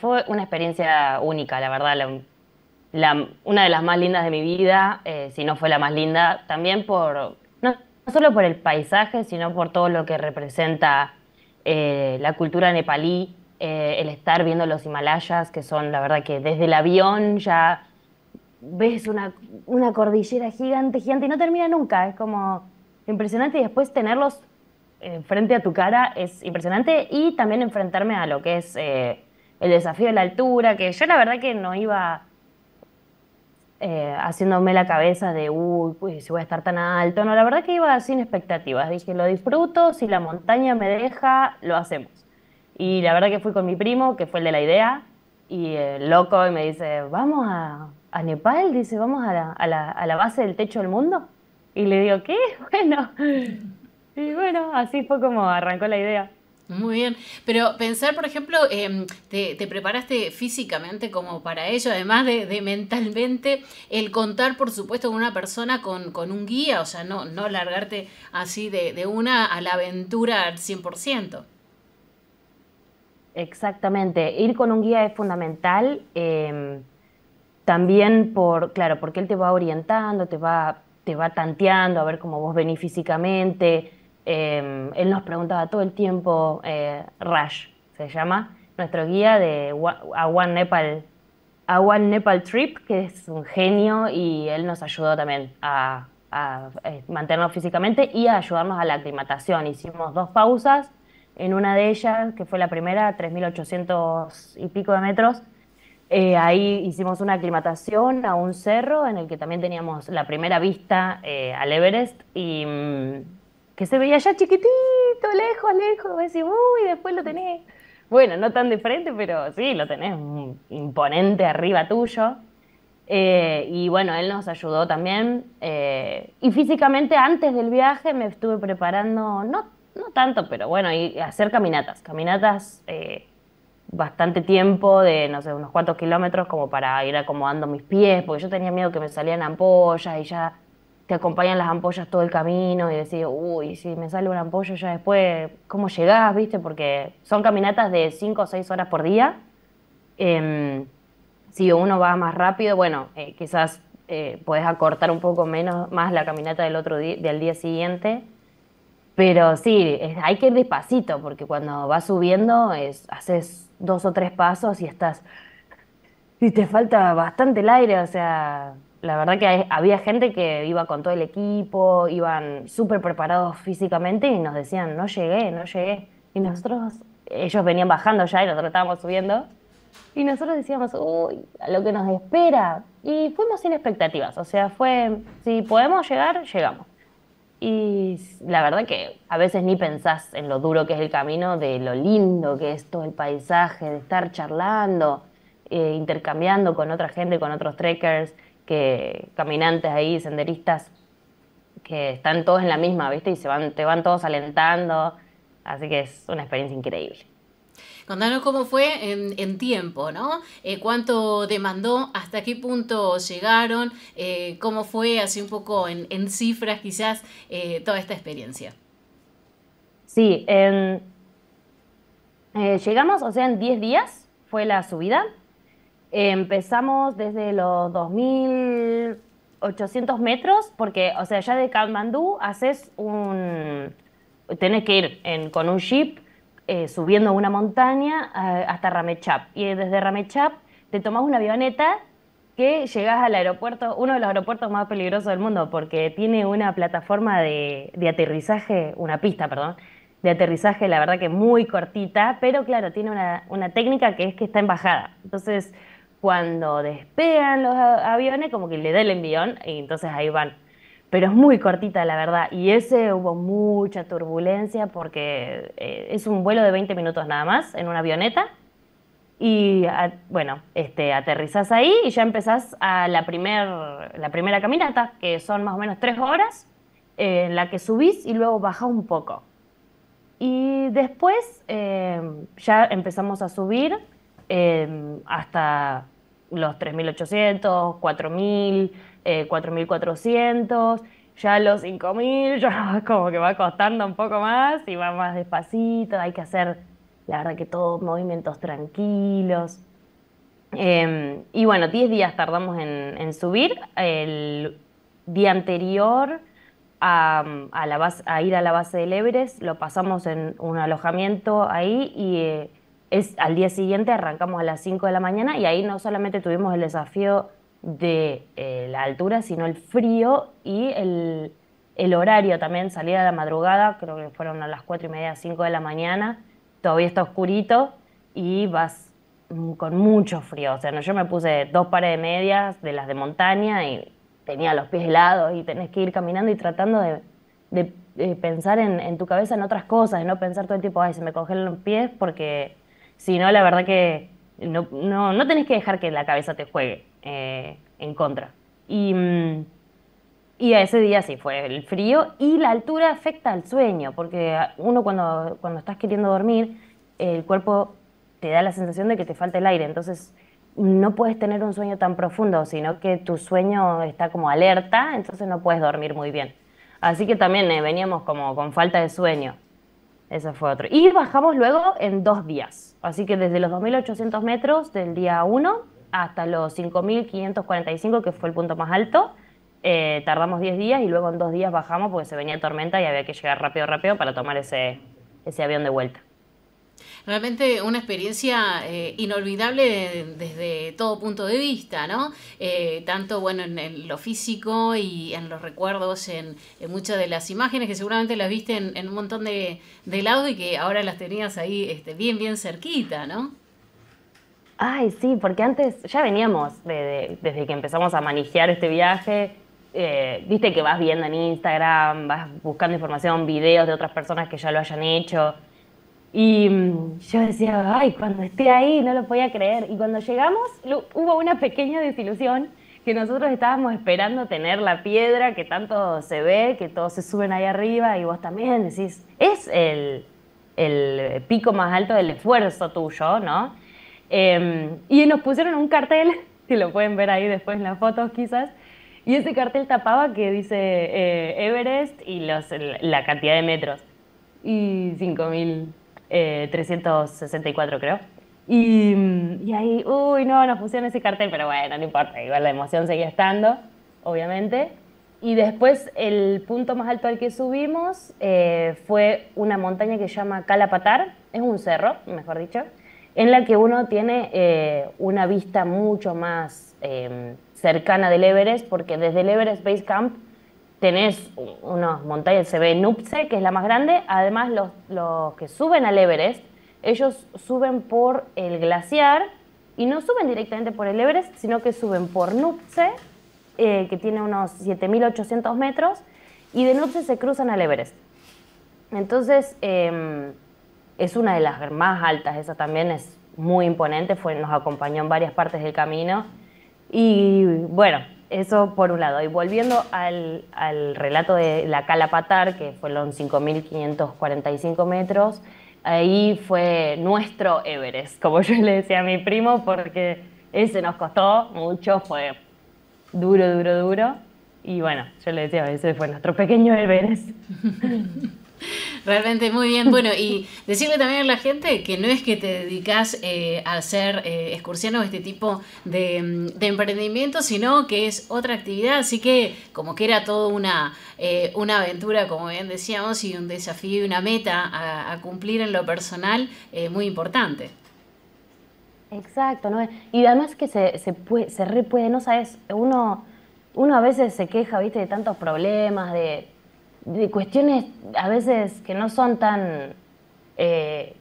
fue una experiencia única, la verdad, una de las más lindas de mi vida, eh, si no fue la más linda, también por, no, solo por el paisaje, sino por todo lo que representa eh, la cultura nepalí, eh, el estar viendo los Himalayas, que son, la verdad, que desde el avión ya ves una, una cordillera gigante, gigante, y no termina nunca, es como impresionante, y después tenerlos frente a tu cara es impresionante, y también enfrentarme a lo que es el desafío de la altura, que yo la verdad que no iba eh, haciéndome la cabeza de, uy, pues si voy a estar tan alto. No, la verdad que iba sin expectativas. Dije, lo disfruto, si la montaña me deja, lo hacemos. Y la verdad que fui con mi primo, que fue el de la idea, y el loco, y me dice, vamos a, a Nepal, dice, vamos a a, la, a la, base del techo del mundo. Y le digo, ¿qué? Bueno. Y bueno, así fue como arrancó la idea. Muy bien, pero pensar, por ejemplo, em, te, te, preparaste físicamente como para ello, además de, mentalmente, el contar, por supuesto, con una persona con, un guía, o sea, no, no largarte así de, una a la aventura al 100%. Exactamente, ir con un guía es fundamental, em, también por, claro, porque él te va orientando, te va, te va tanteando a ver cómo vos venís físicamente, Em, él nos preguntaba todo el tiempo, eh, se llama, nuestro guía de A One Nepal, A Nepal Trip, que es un genio y él nos ayudó también a, eh, mantenernos físicamente y a ayudarnos a la aclimatación. Hicimos dos pausas, en una de ellas, que fue la primera, 3.800 y pico de metros, eh, ahí hicimos una aclimatación a un cerro en el que también teníamos la primera vista eh, al Everest y mm, que se veía ya chiquitito, lejos, lejos, y decís, uy, después lo tenés. Bueno, no tan de frente, pero sí, lo tenés imponente arriba tuyo. Eh, y bueno, él nos ayudó también. Eh, y físicamente antes del viaje me estuve preparando, no, no tanto, pero bueno, y hacer caminatas, caminatas eh, bastante tiempo, de no sé, unos cuantos kilómetros, como para ir acomodando mis pies, porque yo tenía miedo que me salían ampollas y ya te acompañan las ampollas todo el camino y decís, uy, si me sale una ampolla ya después, ¿cómo llegás? ¿Viste? Porque son caminatas de 5 o 6 horas por día. Em, si uno va más rápido, bueno, eh, quizás eh, podés acortar un poco menos más la caminata del otro día, del día siguiente. Pero sí, hay que ir despacito, porque cuando vas subiendo, haces dos o tres pasos y estás. Y te falta bastante el aire, o sea, la verdad que había gente que iba con todo el equipo, iban súper preparados físicamente y nos decían, no llegué, no llegué. Y nosotros, ellos venían bajando ya y nosotros estábamos subiendo. Y nosotros decíamos, uy, a lo que nos espera. Y fuimos sin expectativas, o sea, fue, si podemos llegar, llegamos. Y la verdad que a veces ni pensás en lo duro que es el camino, de lo lindo que es todo el paisaje, de estar charlando, eh, intercambiando con otra gente, con otros trekkers que caminantes ahí, senderistas, que están todos en la misma, ¿viste? Y se van, te van todos alentando. Así que es una experiencia increíble. Contanos cómo fue en, tiempo, ¿no? Eh, ¿Cuánto demandó? ¿Hasta qué punto llegaron? Eh, ¿Cómo fue, así un poco en, cifras quizás, eh, toda esta experiencia? Sí, llegamos, o sea, en 10 días fue la subida empezamos desde los 2.800 metros, porque, o sea, ya de Kathmandú haces un... tenés que ir con un jeep eh, subiendo una montaña eh, hasta Ramechap. Y eh, desde Ramechap te tomas una avioneta que llegas al aeropuerto, uno de los aeropuertos más peligrosos del mundo, porque tiene una plataforma de, aterrizaje, una pista, perdón, de aterrizaje, la verdad que muy cortita, pero claro, tiene una, una técnica que es que está en bajada. Entonces, cuando despegan los aviones, como que le da el envión y entonces ahí van. Pero es muy cortita, la verdad. Y ese hubo mucha turbulencia porque eh, es un vuelo de 20 minutos nada más en una avioneta. Y bueno, este, aterrizás ahí y ya empezás a la, primer, la primera caminata, que son más o menos tres horas, eh, en la que subís y luego bajás un poco. Y después eh, ya empezamos a subir Em, hasta los 3.800, 4.000, 4.400, ya los 5.000, ya como que va costando un poco más y va más despacito, hay que hacer, la verdad que todos movimientos tranquilos. Em, y bueno, 10 días tardamos en, subir. El día anterior a, la a, ir a la base del Everest lo pasamos en un alojamiento ahí y eh, es al día siguiente arrancamos a las 5 de la mañana y ahí no solamente tuvimos el desafío de eh, la altura, sino el frío y el, horario también, salir a la madrugada, creo que fueron a las 4 y media, 5 de la mañana, todavía está oscurito y vas con mucho frío, o sea, ¿no? yo me puse dos pares de medias de las de montaña y tenía los pies helados y tenés que ir caminando y tratando de, pensar en, en, tu cabeza en otras cosas, de no pensar todo el tiempo, ay, se me congelan los pies porque si la verdad que no, no, tenés que dejar que la cabeza te juegue eh, en contra. Mm, y, a ese día sí fue el frío y la altura afecta al sueño, porque uno cuando, estás queriendo dormir, el cuerpo te da la sensación de que te falta el aire, entonces no puedes tener un sueño tan profundo, sino que tu sueño está como alerta, entonces no puedes dormir muy bien. Así que también eh, veníamos como con falta de sueño. Ese fue otro. Y bajamos luego en dos días. Así que desde los 2.800 metros del día 1 hasta los 5.545, que fue el punto más alto, eh, tardamos 10 días y luego en dos días bajamos porque se venía tormenta y había que llegar rápido, rápido para tomar ese, ese avión de vuelta. Realmente una experiencia eh, inolvidable desde todo punto de vista, ¿no? Eh, tanto bueno en, lo físico y en los recuerdos, en, muchas de las imágenes que seguramente las viste en, un montón de, de lado y que ahora las tenías ahí este, bien, bien cerquita, ¿no? Ay, sí, porque antes ya veníamos desde que empezamos a manejar este viaje, eh, viste que vas viendo en Instagram, vas buscando información, videos de otras personas que ya lo hayan hecho. Y mm, yo decía, ay, cuando esté ahí no lo podía creer. Y cuando llegamos hubo una pequeña desilusión que nosotros estábamos esperando tener la piedra que tanto se ve, que todos se suben ahí arriba y vos también decís, es el, pico más alto del esfuerzo tuyo, ¿no? Em, y nos pusieron un cartel, que lo pueden ver ahí después en las fotos quizás, y ese cartel tapaba que dice eh, Everest y la cantidad de metros. Y 5.000 364 eh, creo. Mm, y, ahí, uy, no, no funciona ese cartel, pero bueno, no importa, igual la emoción seguía estando, obviamente. Y después el punto más alto al que subimos eh, fue una montaña que se llama Calapatar, es un cerro, mejor dicho, en la que uno tiene eh, una vista mucho más em, cercana del Everest, porque desde el Everest Base Camp tenés unas montañas, se ve Nupse, que es la más grande, además los, que suben al Everest, ellos suben por el glaciar y no suben directamente por el Everest, sino que suben por Nupse, eh, que tiene unos 7.800 metros, y de Nupse se cruzan al Everest. Entonces, em, es una de las más altas, esa también es muy imponente, nos acompañó en varias partes del camino. Y bueno, eso por un lado. Y volviendo al, relato de la Calapatar, que fueron 5.545 metros, ahí fue nuestro Everest, como yo le decía a mi primo, porque ese nos costó mucho, fue duro, duro, duro. Y bueno, yo le decía, ese fue nuestro pequeño Everest. Realmente muy bien. Bueno, y decirle también a la gente que no es que te dedicas eh, a hacer eh, excursiones o este tipo de, emprendimiento, sino que es otra actividad. Así que, como que era todo una, eh, una aventura, como bien decíamos, y un desafío y una meta a, cumplir en lo personal muy importante. Exacto, ¿no? y además que se, se, puede, se puede, no sabes, uno, uno a veces se queja, viste, de tantos problemas, de de cuestiones a veces que no son tan, eh,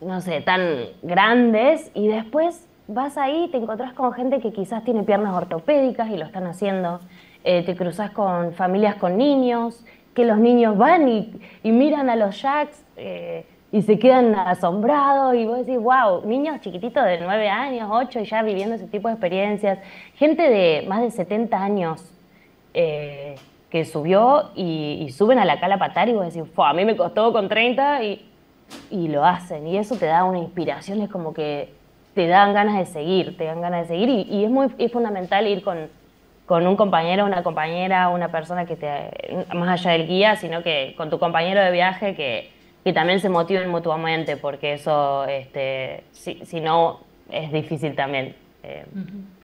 no sé, tan grandes y después vas ahí y te encontrás con gente que quizás tiene piernas ortopédicas y lo están haciendo, eh, te cruzas con familias con niños, que los niños van y, miran a los jacks eh, y se quedan asombrados y vos decís, wow, niños chiquititos de 9 años, 8 y ya viviendo ese tipo de experiencias, gente de más de 70 años que subió y, suben a la cala patar y vos decís, a mí me costó con 30 y, y lo hacen. Y eso te da una inspiración, es como que te dan ganas de seguir, te dan ganas de seguir y, es muy es fundamental ir con, un compañero, una compañera, una persona que te, más allá del guía, sino que con tu compañero de viaje que, también se motiven mutuamente, porque eso, este, si, no, es difícil también. Eh.